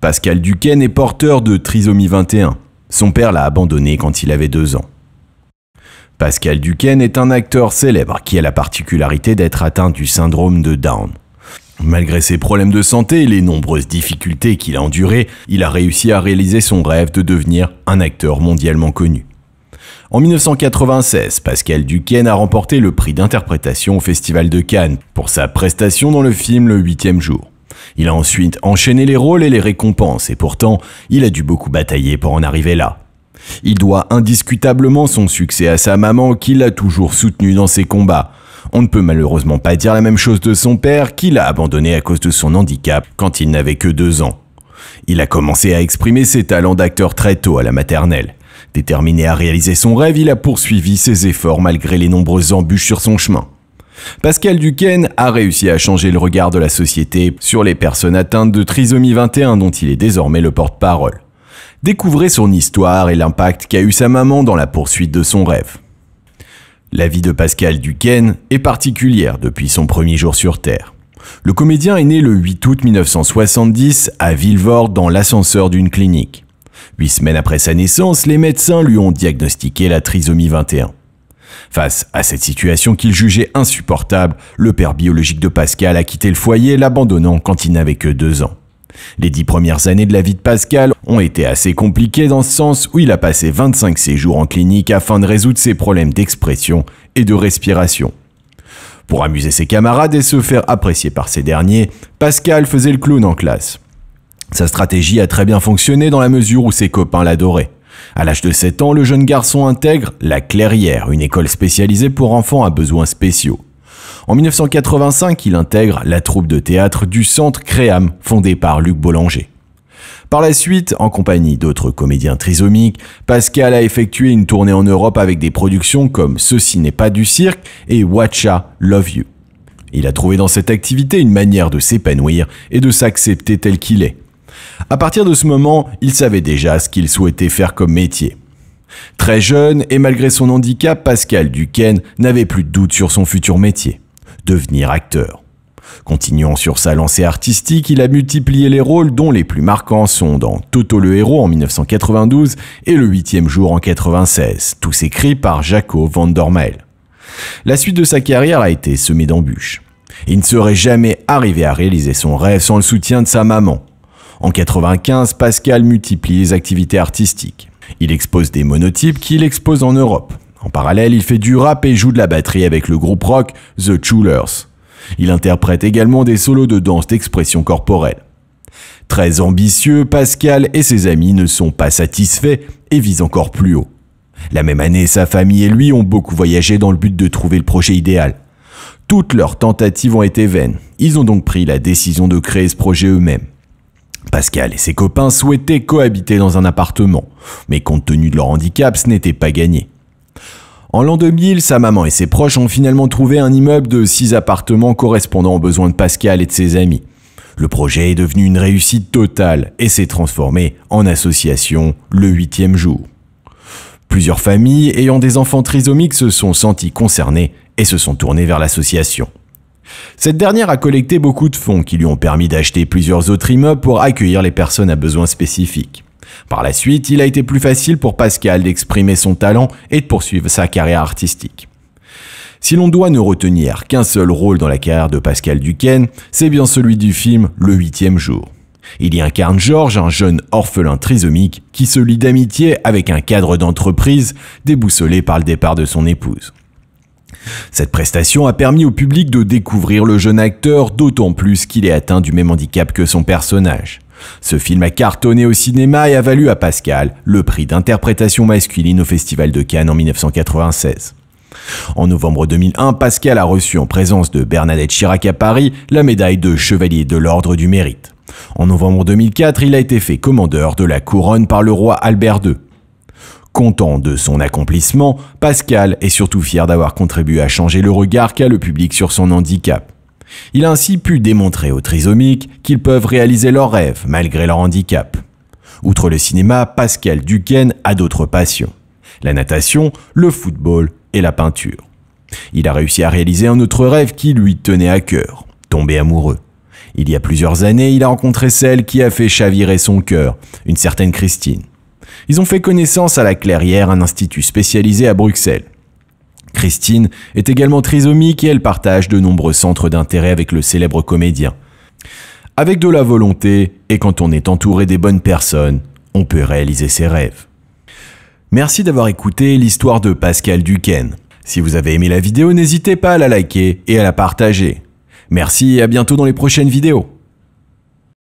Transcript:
Pascal Duquesne est porteur de trisomie 21. Son père l'a abandonné quand il avait deux ans. Pascal Duquesne est un acteur célèbre qui a la particularité d'être atteint du syndrome de Down. Malgré ses problèmes de santé et les nombreuses difficultés qu'il a endurées, il a réussi à réaliser son rêve de devenir un acteur mondialement connu. En 1996, Pascal Duquesne a remporté le prix d'interprétation au Festival de Cannes pour sa prestation dans le film Le huitième jour. Il a ensuite enchaîné les rôles et les récompenses, et pourtant, il a dû beaucoup batailler pour en arriver là. Il doit indiscutablement son succès à sa maman qui l'a toujours soutenu dans ses combats. On ne peut malheureusement pas dire la même chose de son père qui l'a abandonné à cause de son handicap quand il n'avait que deux ans. Il a commencé à exprimer ses talents d'acteur très tôt à la maternelle. Déterminé à réaliser son rêve, il a poursuivi ses efforts malgré les nombreuses embûches sur son chemin. Pascal Duquesne a réussi à changer le regard de la société sur les personnes atteintes de trisomie 21 dont il est désormais le porte-parole. Découvrez son histoire et l'impact qu'a eu sa maman dans la poursuite de son rêve. La vie de Pascal Duquesne est particulière depuis son premier jour sur Terre. Le comédien est né le 8 août 1970 à Villevorde dans l'ascenseur d'une clinique. Huit semaines après sa naissance, les médecins lui ont diagnostiqué la trisomie 21. Face à cette situation qu'il jugeait insupportable, le père biologique de Pascal a quitté le foyer, l'abandonnant quand il n'avait que deux ans. Les dix premières années de la vie de Pascal ont été assez compliquées dans ce sens où il a passé 25 séjours en clinique afin de résoudre ses problèmes d'expression et de respiration. Pour amuser ses camarades et se faire apprécier par ces derniers, Pascal faisait le clown en classe. Sa stratégie a très bien fonctionné dans la mesure où ses copains l'adoraient. À l'âge de 7 ans, le jeune garçon intègre La Clairière, une école spécialisée pour enfants à besoins spéciaux. En 1985, il intègre la troupe de théâtre du Centre Créam, fondée par Luc Bollanger. Par la suite, en compagnie d'autres comédiens trisomiques, Pascal a effectué une tournée en Europe avec des productions comme Ceci n'est pas du cirque et Watcha Love You. Il a trouvé dans cette activité une manière de s'épanouir et de s'accepter tel qu'il est. À partir de ce moment, il savait déjà ce qu'il souhaitait faire comme métier. Très jeune et malgré son handicap, Pascal Duquesne n'avait plus de doute sur son futur métier, devenir acteur. Continuant sur sa lancée artistique, il a multiplié les rôles dont les plus marquants sont dans Toto le héros en 1992 et Le huitième jour en 1996, tous écrits par Jaco van Dormael. La suite de sa carrière a été semée d'embûches. Il ne serait jamais arrivé à réaliser son rêve sans le soutien de sa maman, en 95, Pascal multiplie les activités artistiques. Il expose des monotypes qu'il expose en Europe. En parallèle, il fait du rap et joue de la batterie avec le groupe rock The Chulers. Il interprète également des solos de danse d'expression corporelle. Très ambitieux, Pascal et ses amis ne sont pas satisfaits et visent encore plus haut. La même année, sa famille et lui ont beaucoup voyagé dans le but de trouver le projet idéal. Toutes leurs tentatives ont été vaines. Ils ont donc pris la décision de créer ce projet eux-mêmes. Pascal et ses copains souhaitaient cohabiter dans un appartement, mais compte tenu de leur handicap, ce n'était pas gagné. En l'an 2000, sa maman et ses proches ont finalement trouvé un immeuble de 6 appartements correspondant aux besoins de Pascal et de ses amis. Le projet est devenu une réussite totale et s'est transformé en association le huitième jour. Plusieurs familles ayant des enfants trisomiques se sont senties concernées et se sont tournées vers l'association. Cette dernière a collecté beaucoup de fonds qui lui ont permis d'acheter plusieurs autres immeubles pour accueillir les personnes à besoins spécifiques. Par la suite, il a été plus facile pour Pascal d'exprimer son talent et de poursuivre sa carrière artistique. Si l'on doit ne retenir qu'un seul rôle dans la carrière de Pascal Duquesne, c'est bien celui du film Le huitième jour. Il y incarne Georges, un jeune orphelin trisomique qui se lie d'amitié avec un cadre d'entreprise déboussolé par le départ de son épouse. Cette prestation a permis au public de découvrir le jeune acteur, d'autant plus qu'il est atteint du même handicap que son personnage. Ce film a cartonné au cinéma et a valu à Pascal le prix d'interprétation masculine au Festival de Cannes en 1996. En novembre 2001, Pascal a reçu en présence de Bernadette Chirac à Paris la médaille de Chevalier de l'Ordre du Mérite. En novembre 2004, il a été fait commandeur de la couronne par le roi Albert II. Content de son accomplissement, Pascal est surtout fier d'avoir contribué à changer le regard qu'a le public sur son handicap. Il a ainsi pu démontrer aux trisomiques qu'ils peuvent réaliser leurs rêves malgré leur handicap. Outre le cinéma, Pascal Duquesne a d'autres passions. La natation, le football et la peinture. Il a réussi à réaliser un autre rêve qui lui tenait à cœur, tomber amoureux. Il y a plusieurs années, il a rencontré celle qui a fait chavirer son cœur, une certaine Christine. Ils ont fait connaissance à la Clairière, un institut spécialisé à Bruxelles. Christine est également trisomique et elle partage de nombreux centres d'intérêt avec le célèbre comédien. Avec de la volonté et quand on est entouré des bonnes personnes, on peut réaliser ses rêves. Merci d'avoir écouté l'histoire de Pascal Duquesne. Si vous avez aimé la vidéo, n'hésitez pas à la liker et à la partager. Merci et à bientôt dans les prochaines vidéos.